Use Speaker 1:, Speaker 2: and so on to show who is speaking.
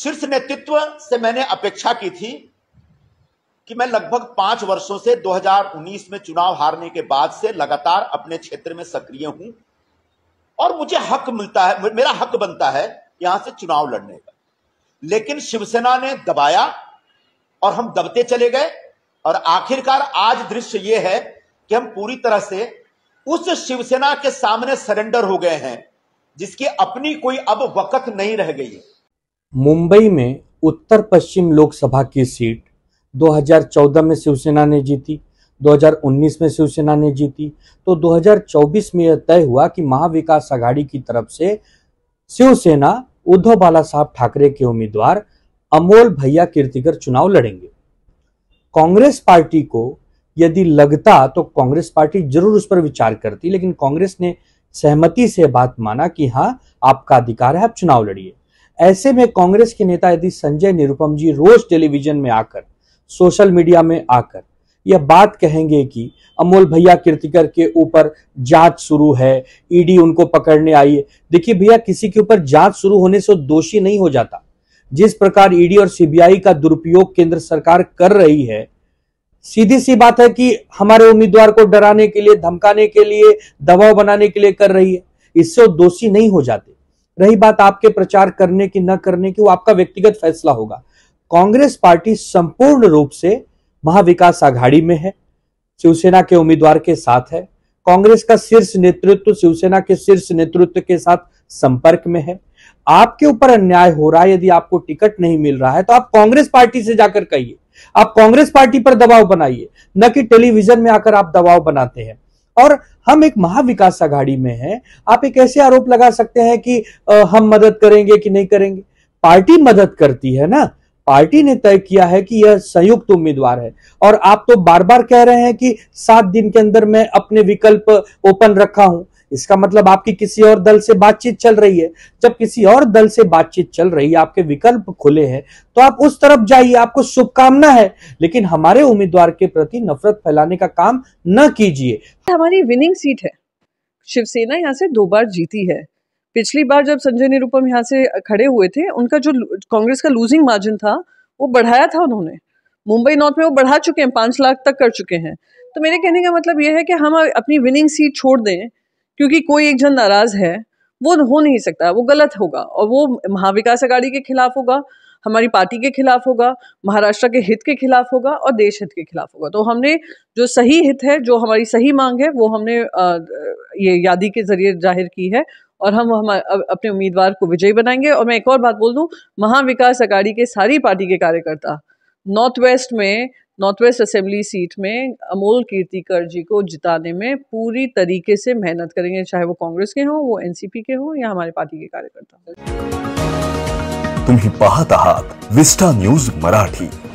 Speaker 1: शीर्ष नेतृत्व से मैंने अपेक्षा की थी कि मैं लगभग पांच वर्षों से 2019 में चुनाव हारने के बाद से लगातार अपने क्षेत्र में सक्रिय हूं और मुझे हक मिलता है मेरा हक बनता है यहां से चुनाव लड़ने का लेकिन शिवसेना ने दबाया और हम दबते चले गए और आखिरकार आज दृश्य यह है कि हम पूरी तरह से उस शिवसेना के सामने सरेंडर हो गए हैं जिसकी अपनी कोई अब वक्त नहीं रह गई है
Speaker 2: मुंबई में उत्तर पश्चिम लोकसभा की सीट 2014 में शिवसेना ने जीती 2019 में शिवसेना ने जीती तो 2024 में यह तय हुआ कि महाविकास आघाड़ी की तरफ से शिवसेना उद्धव बाला साहब ठाकरे के उम्मीदवार अमोल भैया कीर्तिकर चुनाव लड़ेंगे कांग्रेस पार्टी को यदि लगता तो कांग्रेस पार्टी जरूर उस पर विचार करती लेकिन कांग्रेस ने सहमति से बात माना कि हाँ आपका अधिकार है आप चुनाव लड़िए ऐसे में कांग्रेस के नेता यदि संजय निरुपम जी रोज टेलीविजन में आकर सोशल मीडिया में आकर यह बात कहेंगे कि अमोल भैया कीर्तिकर के ऊपर जांच शुरू है ईडी उनको पकड़ने आई है देखिए भैया किसी के ऊपर जांच शुरू होने से दोषी नहीं हो जाता जिस प्रकार ईडी और सीबीआई का दुरुपयोग केंद्र सरकार कर रही है सीधी सी बात है कि हमारे उम्मीदवार को डराने के लिए धमकाने के लिए दबाव बनाने के लिए कर रही है इससे वो दोषी नहीं हो जाते रही बात आपके प्रचार करने की न करने की वो आपका व्यक्तिगत फैसला होगा कांग्रेस पार्टी संपूर्ण रूप से महाविकास आघाड़ी में है शिवसेना के उम्मीदवार के साथ है कांग्रेस का शीर्ष नेतृत्व शिवसेना के शीर्ष नेतृत्व के साथ संपर्क में है आपके ऊपर अन्याय हो रहा है यदि आपको टिकट नहीं मिल रहा है तो आप कांग्रेस पार्टी से जाकर कहिए आप कांग्रेस पार्टी पर दबाव बनाइए न कि टेलीविजन में आकर आप दबाव बनाते हैं और हम एक महाविकास आघाड़ी में हैं आप एक ऐसे आरोप लगा सकते हैं कि आ, हम मदद करेंगे कि नहीं करेंगे पार्टी मदद करती है ना पार्टी ने तय किया है कि यह संयुक्त उम्मीदवार है और आप तो बार बार कह रहे हैं कि सात दिन के अंदर मैं अपने विकल्प ओपन रखा हूं इसका मतलब आपकी किसी और दल से बातचीत चल रही है जब किसी और दल से बातचीत चल रही है आपके विकल्प खुले हैं तो आप उस तरफ जाइए आपको शुभकामना है लेकिन हमारे उम्मीदवार के प्रति
Speaker 3: नफरत फैलाने का काम
Speaker 2: न कीजिए
Speaker 3: हमारी विनिंग सीट है शिवसेना यहाँ से दो बार जीती है पिछली बार जब संजय निरुपम यहाँ से खड़े हुए थे उनका जो कांग्रेस का लूजिंग मार्जिन था वो बढ़ाया था उन्होंने मुंबई नॉर्थ में वो बढ़ा चुके हैं पांच लाख तक कर चुके हैं तो मेरे कहने का मतलब ये है कि हम अपनी विनिंग सीट छोड़ दें क्योंकि कोई एक जन नाराज़ है वो हो नहीं सकता वो गलत होगा और वो महाविकास अघाड़ी के खिलाफ होगा हमारी पार्टी के खिलाफ होगा महाराष्ट्र के हित के खिलाफ होगा और देश हित के खिलाफ होगा तो हमने जो सही हित है जो हमारी सही मांग है वो हमने ये यादी के जरिए जाहिर की है और हम हम अपने उम्मीदवार को विजयी बनाएंगे और मैं एक और बात बोल दूँ महाविकास अघाड़ी के सारी पार्टी के कार्यकर्ता नॉर्थ वेस्ट में नॉर्थ वेस्ट असेंबली सीट में अमोल कीर्तिकर जी को जिताने में पूरी तरीके से मेहनत करेंगे चाहे वो कांग्रेस के हों वो एनसीपी के हों या हमारे पार्टी के कार्यकर्ता
Speaker 1: तुम्हें पहात आहत विस्टा न्यूज मराठी